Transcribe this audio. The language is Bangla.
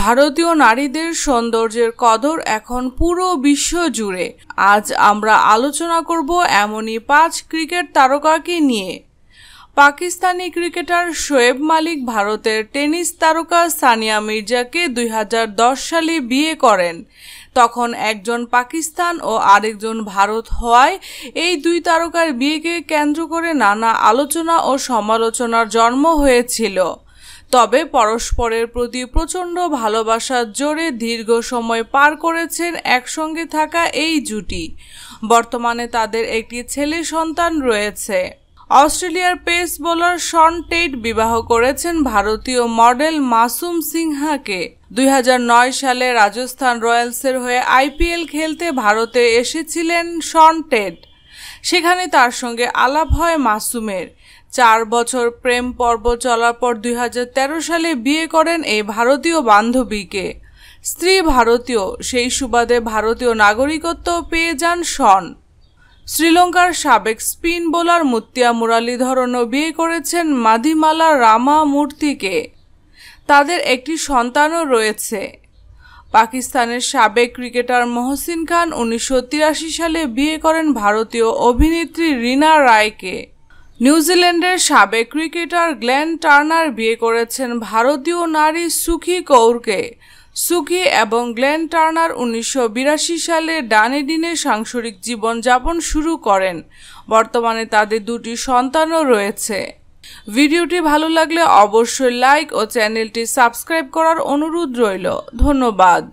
ভারতীয় নারীদের সৌন্দর্যের কদর এখন পুরো বিশ্ব জুড়ে আজ আমরা আলোচনা করব এমনই পাঁচ ক্রিকেট তারকাকে নিয়ে পাকিস্তানি ক্রিকেটার শোয়েব মালিক ভারতের টেনিস তারকা সানিয়া মির্জাকে দুই সালে বিয়ে করেন তখন একজন পাকিস্তান ও আরেকজন ভারত হওয়ায় এই দুই তারকার বিয়েকে কেন্দ্র করে নানা আলোচনা ও সমালোচনার জন্ম হয়েছিল তবে পরস্পরের প্রতি প্রচণ্ড ভালোবাসার জোরে দীর্ঘ সময় পার করেছেন একসঙ্গে থাকা এই জুটি বর্তমানে তাদের একটি ছেলে সন্তান রয়েছে অস্ট্রেলিয়ার পেস বোলার শন টেট বিবাহ করেছেন ভারতীয় মডেল মাসুম সিংহাকে দুই সালে রাজস্থান রয়্যালসের হয়ে আইপিএল খেলতে ভারতে এসেছিলেন শন টেট সেখানে তার সঙ্গে আলাপ হয় মাসুমের চার বছর প্রেম পর্ব চলার পর দুই সালে বিয়ে করেন এই ভারতীয় বান্ধবীকে স্ত্রী ভারতীয় সেই সুবাদে ভারতীয় নাগরিকত্ব পেয়ে যান শন শ্রীলঙ্কার সাবেক স্পিন বোলার মুত্তিয়া মুরালীধরনও বিয়ে করেছেন মাদিমালা রামা মূর্তিকে তাদের একটি সন্তানও রয়েছে পাকিস্তানের সাবেক ক্রিকেটার মহসিন খান উনিশশো সালে বিয়ে করেন ভারতীয় অভিনেত্রী রিনা রায়কে নিউজিল্যান্ডের সাবেক ক্রিকেটার গ্লেন টার্নার বিয়ে করেছেন ভারতীয় নারী সুখী কৌরকে সুখি এবং গ্লেন টার্নার উনিশশো সালে ডানেডিনে সাংসারিক জীবনযাপন শুরু করেন বর্তমানে তাদের দুটি সন্তানও রয়েছে ভিডিওটি ভালো লাগলে অবশ্যই লাইক ও চ্যানেলটি সাবস্ক্রাইব করার অনুরোধ রইল ধন্যবাদ